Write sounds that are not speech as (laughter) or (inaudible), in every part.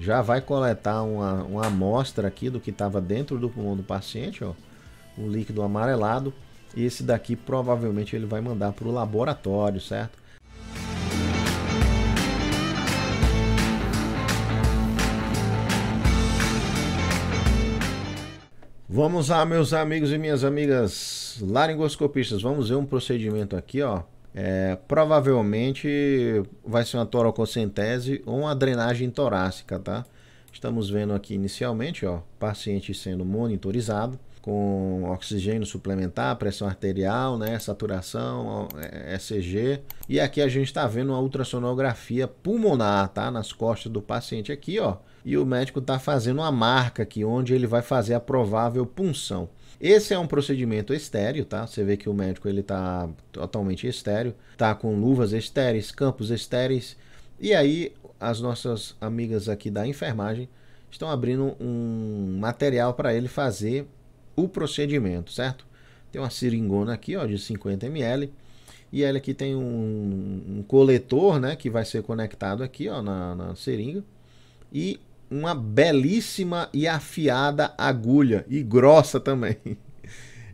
já vai coletar uma, uma amostra aqui do que estava dentro do pulmão do paciente, ó, o líquido amarelado. Esse daqui provavelmente ele vai mandar para o laboratório, certo? Vamos lá, meus amigos e minhas amigas laringoscopistas, vamos ver um procedimento aqui, ó, é, provavelmente vai ser uma toracocentese ou uma drenagem torácica, tá? Estamos vendo aqui inicialmente, ó, paciente sendo monitorizado com oxigênio suplementar, pressão arterial, né, saturação, é, ECG. E aqui a gente está vendo uma ultrassonografia pulmonar, tá, nas costas do paciente aqui, ó. E o médico está fazendo uma marca aqui onde ele vai fazer a provável punção. Esse é um procedimento estéreo, tá? Você vê que o médico ele tá totalmente estéreo, tá com luvas estéreis, campos estéreis. E aí as nossas amigas aqui da enfermagem estão abrindo um material para ele fazer o procedimento, certo? Tem uma seringona aqui, ó, de 50 ml. E ele aqui tem um, um, coletor, né, que vai ser conectado aqui, ó, na, na seringa. E uma belíssima e afiada agulha e grossa também. (laughs)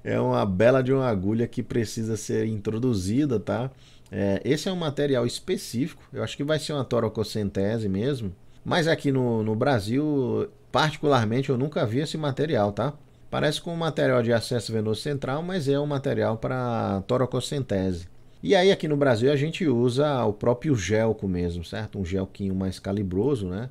É uma bela de uma agulha que precisa ser introduzida, tá? É, esse é um material específico, eu acho que vai ser uma torococentese mesmo. Mas aqui no, no Brasil, particularmente, eu nunca vi esse material, tá? Parece com um material de acesso venoso central, mas é um material para torococentese. E aí aqui no Brasil a gente usa o próprio gelco mesmo, certo? Um gelquinho mais calibroso, né?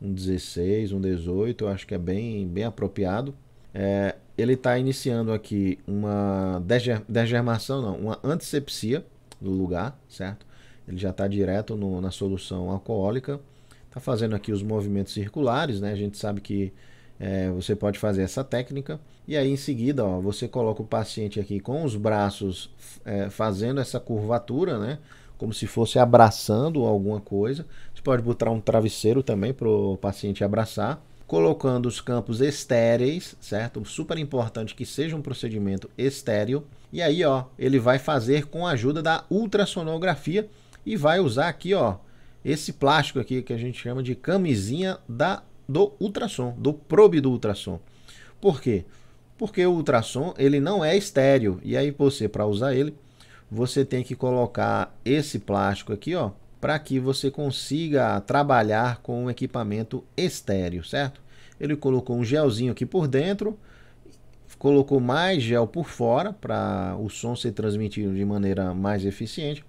um 16, um 18, eu acho que é bem, bem apropriado. É, ele está iniciando aqui uma degermação, não, uma antisepsia do lugar, certo? Ele já está direto no, na solução alcoólica. Está fazendo aqui os movimentos circulares, né? A gente sabe que é, você pode fazer essa técnica. E aí em seguida, ó, você coloca o paciente aqui com os braços é, fazendo essa curvatura, né? Como se fosse abraçando alguma coisa. Você pode botar um travesseiro também para o paciente abraçar. Colocando os campos estéreis, certo? Super importante que seja um procedimento estéreo. E aí, ó, ele vai fazer com a ajuda da ultrassonografia e vai usar aqui, ó, esse plástico aqui que a gente chama de camisinha da do ultrassom, do probe do ultrassom. Por quê? Porque o ultrassom, ele não é estéreo. E aí você para usar ele, você tem que colocar esse plástico aqui, ó, para que você consiga trabalhar com um equipamento estéreo, certo? Ele colocou um gelzinho aqui por dentro, colocou mais gel por fora para o som ser transmitido de maneira mais eficiente.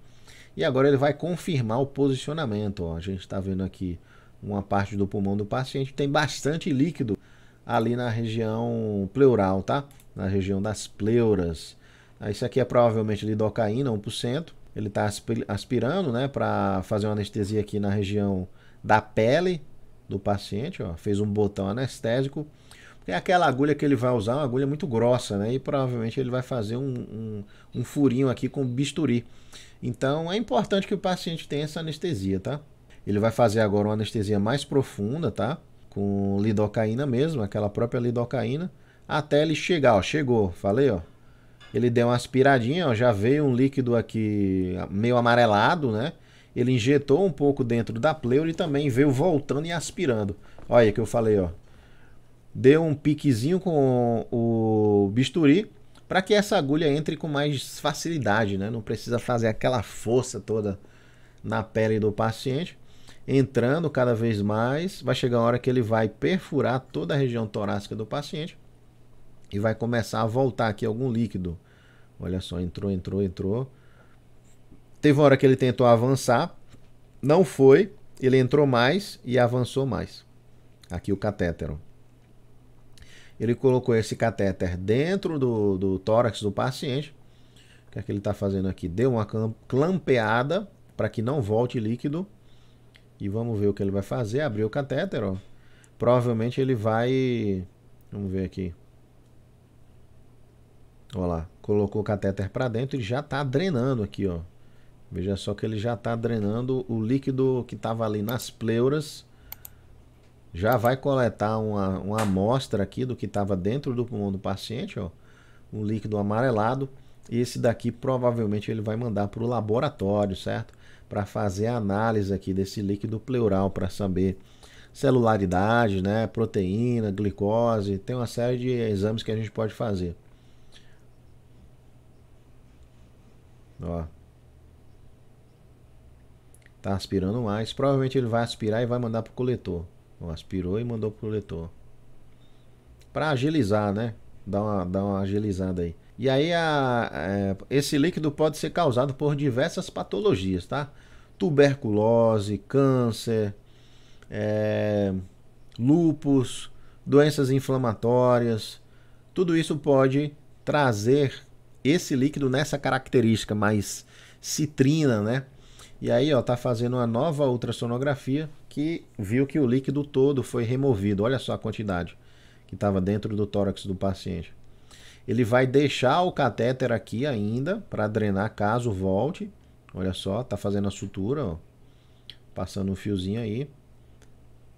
E agora ele vai confirmar o posicionamento. Ó. A gente está vendo aqui uma parte do pulmão do paciente tem bastante líquido ali na região pleural, tá? Na região das pleuras. Ah, isso aqui é provavelmente lidocaína, 1%. Ele está aspirando, né, para fazer uma anestesia aqui na região da pele do paciente, ó. Fez um botão anestésico. Porque aquela agulha que ele vai usar é uma agulha muito grossa, né? E provavelmente ele vai fazer um, um, um furinho aqui com bisturi. Então é importante que o paciente tenha essa anestesia, tá? Ele vai fazer agora uma anestesia mais profunda, tá? Com lidocaína mesmo, aquela própria lidocaína, até ele chegar, ó, chegou, falei, ó, ele deu uma aspiradinha, ó, já veio um líquido aqui meio amarelado, né? Ele injetou um pouco dentro da pleura e também veio voltando e aspirando. Olha que eu falei, ó. Deu um piquezinho com o bisturi para que essa agulha entre com mais facilidade, né? Não precisa fazer aquela força toda na pele do paciente entrando cada vez mais. Vai chegar a hora que ele vai perfurar toda a região torácica do paciente e vai começar a voltar aqui algum líquido. Olha só, entrou, entrou, entrou. Teve uma hora que ele tentou avançar, não foi, ele entrou mais e avançou mais. Aqui o catéter. Ele colocou esse catéter dentro do, do tórax do paciente. O que é que ele está fazendo aqui? Deu uma clampeada para que não volte líquido. E vamos ver o que ele vai fazer. Abriu o catéter, ó. Provavelmente ele vai... Vamos ver aqui. Olha lá, colocou o catéter para dentro e já está drenando aqui, ó. Veja só que ele já está drenando o líquido que estava ali nas pleuras. Já vai coletar uma, uma amostra aqui do que estava dentro do pulmão do paciente, ó. Um líquido amarelado. Esse daqui provavelmente ele vai mandar para o laboratório, certo? Para fazer a análise aqui desse líquido pleural para saber celularidade, né? Proteína, glicose. Tem uma série de exames que a gente pode fazer. Ó. Tá aspirando mais. Provavelmente ele vai aspirar e vai mandar pro coletor. Ó, aspirou e mandou pro coletor. Para agilizar, né? Dá uma, dá uma agilizada aí. E aí a, é, esse líquido pode ser causado por diversas patologias, tá? Tuberculose, câncer, é, lúpus, doenças inflamatórias. Tudo isso pode trazer esse líquido nessa característica mais citrina, né? E aí, ó, tá fazendo uma nova ultrassonografia que viu que o líquido todo foi removido. Olha só a quantidade que estava dentro do tórax do paciente. Ele vai deixar o catéter aqui ainda para drenar caso volte. Olha só, tá fazendo a sutura, ó. Passando um fiozinho aí.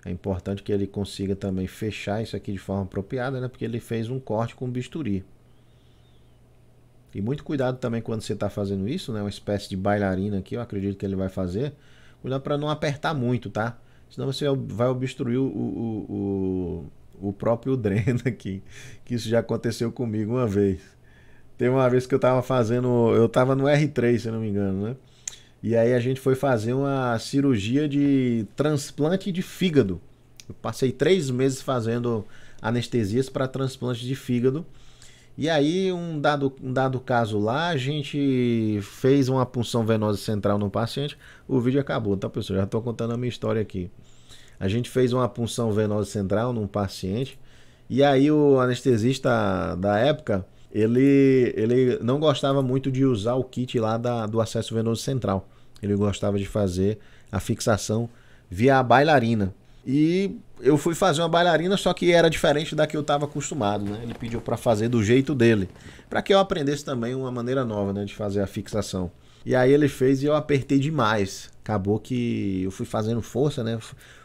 É importante que ele consiga também fechar isso aqui de forma apropriada, né? Porque ele fez um corte com bisturi. E muito cuidado também quando você está fazendo isso, né? Uma espécie de bailarina aqui, eu acredito que ele vai fazer. Cuidado para não apertar muito, tá? Senão você vai obstruir o, o, o, o próprio (laughs) dreno aqui. Que isso já aconteceu comigo uma vez. Teve uma vez que eu estava fazendo. Eu estava no R3, se não me engano, né? E aí a gente foi fazer uma cirurgia de transplante de fígado. Eu passei três meses fazendo anestesias para transplante de fígado. E aí, um dado, um dado caso lá, a gente fez uma punção venosa central no paciente, o vídeo acabou, tá pessoal? Já estou contando a minha história aqui. A gente fez uma punção venosa central num paciente, e aí o anestesista da época, ele, ele não gostava muito de usar o kit lá da, do acesso venoso central. Ele gostava de fazer a fixação via bailarina. E eu fui fazer uma bailarina, só que era diferente da que eu estava acostumado, né? Ele pediu para fazer do jeito dele, para que eu aprendesse também uma maneira nova, né, de fazer a fixação. E aí ele fez e eu apertei demais. Acabou que eu fui fazendo força, né?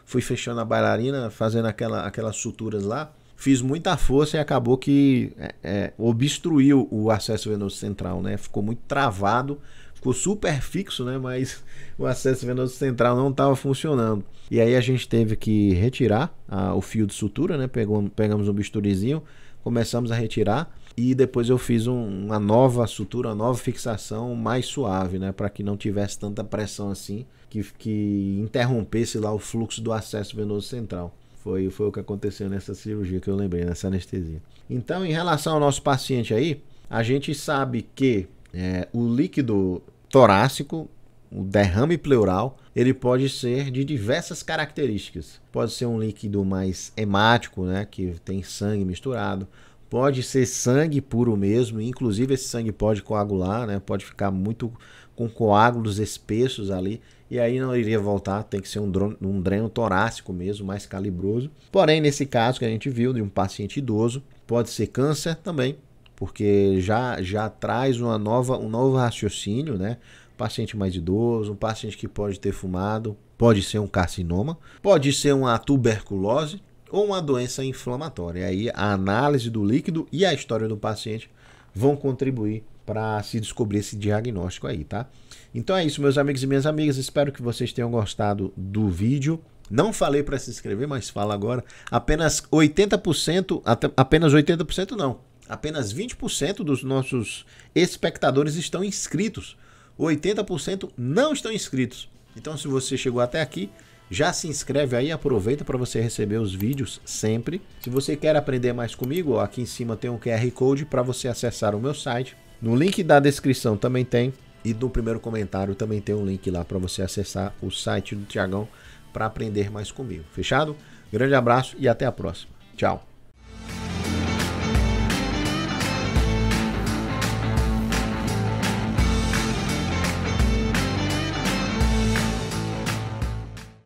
Fui fechando a bailarina, fazendo aquela, aquelas suturas lá. Fiz muita força e acabou que é, é, obstruiu o acesso venoso central, né? Ficou muito travado ficou super fixo, né? Mas (laughs) o acesso venoso central não estava funcionando. E aí a gente teve que retirar a, o fio de sutura, né? Pegou, pegamos um bisturizinho, começamos a retirar e depois eu fiz um, uma nova sutura, uma nova fixação mais suave, né? Para que não tivesse tanta pressão assim que, que interrompesse lá o fluxo do acesso venoso central. Foi, foi o que aconteceu nessa cirurgia que eu lembrei, nessa anestesia. Então, em relação ao nosso paciente aí, a gente sabe que é, o líquido torácico, o derrame pleural, ele pode ser de diversas características. Pode ser um líquido mais hemático, né, que tem sangue misturado. Pode ser sangue puro mesmo, inclusive esse sangue pode coagular, né, pode ficar muito com coágulos espessos ali e aí não iria voltar, tem que ser um, drone, um dreno torácico mesmo, mais calibroso. Porém, nesse caso que a gente viu de um paciente idoso, pode ser câncer também, porque já já traz uma nova, um novo raciocínio, né? Paciente mais idoso, um paciente que pode ter fumado, pode ser um carcinoma, pode ser uma tuberculose ou uma doença inflamatória. Aí a análise do líquido e a história do paciente vão contribuir para se descobrir esse diagnóstico aí, tá? Então é isso, meus amigos e minhas amigas. Espero que vocês tenham gostado do vídeo. Não falei para se inscrever, mas fala agora. Apenas 80%, apenas 80% não apenas 20% dos nossos espectadores estão inscritos. 80% não estão inscritos. Então, se você chegou até aqui, já se inscreve aí, aproveita para você receber os vídeos sempre. Se você quer aprender mais comigo, aqui em cima tem um QR Code para você acessar o meu site. No link da descrição também tem. E no primeiro comentário também tem um link lá para você acessar o site do Tiagão para aprender mais comigo. Fechado? Grande abraço e até a próxima. Tchau.